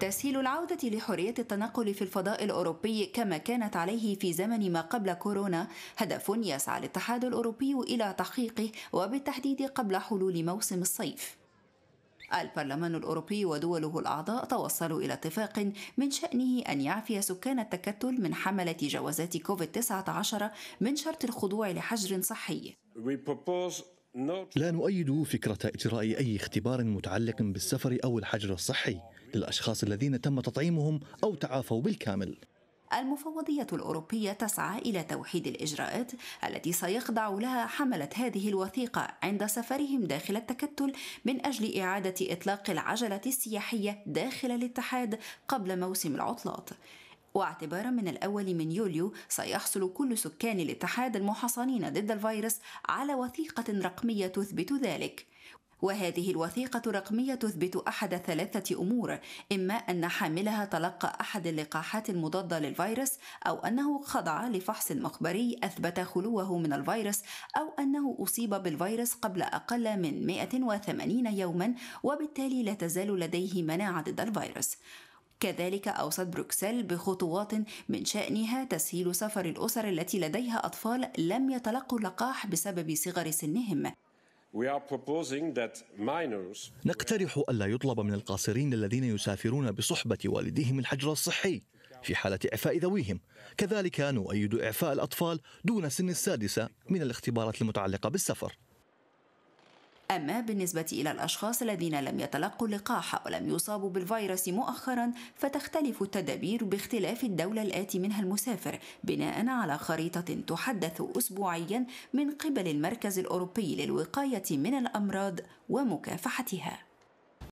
تسهيل العودة لحرية التنقل في الفضاء الأوروبي كما كانت عليه في زمن ما قبل كورونا هدف يسعى الاتحاد الأوروبي إلى تحقيقه وبالتحديد قبل حلول موسم الصيف البرلمان الأوروبي ودوله الأعضاء توصلوا إلى اتفاق من شأنه أن يعفي سكان التكتل من حملة جوازات كوفيد-19 من شرط الخضوع لحجر صحي. لا نؤيد فكرة إجراء أي اختبار متعلق بالسفر أو الحجر الصحي للأشخاص الذين تم تطعيمهم أو تعافوا بالكامل المفوضية الأوروبية تسعى إلى توحيد الإجراءات التي سيخضع لها حملة هذه الوثيقة عند سفرهم داخل التكتل من أجل إعادة إطلاق العجلة السياحية داخل الاتحاد قبل موسم العطلات. واعتبارا من الأول من يوليو سيحصل كل سكان الاتحاد المحصنين ضد الفيروس على وثيقة رقمية تثبت ذلك وهذه الوثيقة الرقمية تثبت أحد ثلاثة أمور إما أن حاملها تلقى أحد اللقاحات المضادة للفيروس أو أنه خضع لفحص مخبري أثبت خلوه من الفيروس أو أنه أصيب بالفيروس قبل أقل من 180 يوما وبالتالي لا تزال لديه مناعة ضد الفيروس كذلك أوصت بروكسل بخطوات من شأنها تسهيل سفر الأسر التي لديها أطفال لم يتلقوا اللقاح بسبب صغر سنهم نقترح ألا يطلب من القاصرين الذين يسافرون بصحبة والديهم الحجر الصحي في حالة إعفاء ذويهم كذلك نؤيد إعفاء الأطفال دون سن السادسة من الاختبارات المتعلقة بالسفر أما بالنسبة إلى الأشخاص الذين لم يتلقوا اللقاح ولم يصابوا بالفيروس مؤخرا فتختلف التدابير باختلاف الدولة الآتي منها المسافر بناء على خريطة تحدث أسبوعيا من قبل المركز الأوروبي للوقاية من الأمراض ومكافحتها